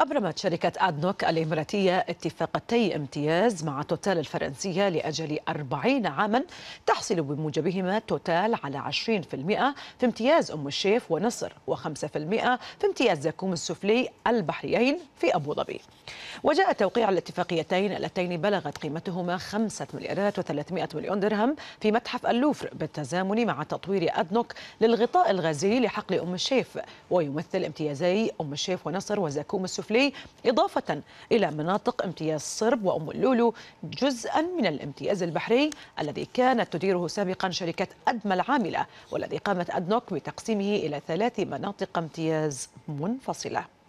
أبرمت شركة أدنوك الإماراتية اتفاقتي امتياز مع توتال الفرنسية لأجل 40 عاما تحصل بموجبهما توتال على 20% في امتياز أم الشيف ونصر و5% في امتياز زكوم السفلي البحريين في أبو ظبي وجاء توقيع الاتفاقيتين اللتين بلغت قيمتهما 5 مليارات و300 مليون درهم في متحف اللوفر بالتزامن مع تطوير أدنوك للغطاء الغازي لحقل أم الشيف ويمثل امتيازي أم الشيف ونصر وزكوم السفلي الطفلي إضافة إلى مناطق امتياز صرب وأم اللولو جزءا من الامتياز البحري الذي كانت تديره سابقا شركة أدمى العاملة والذي قامت أدنوك بتقسيمه إلى ثلاث مناطق امتياز منفصلة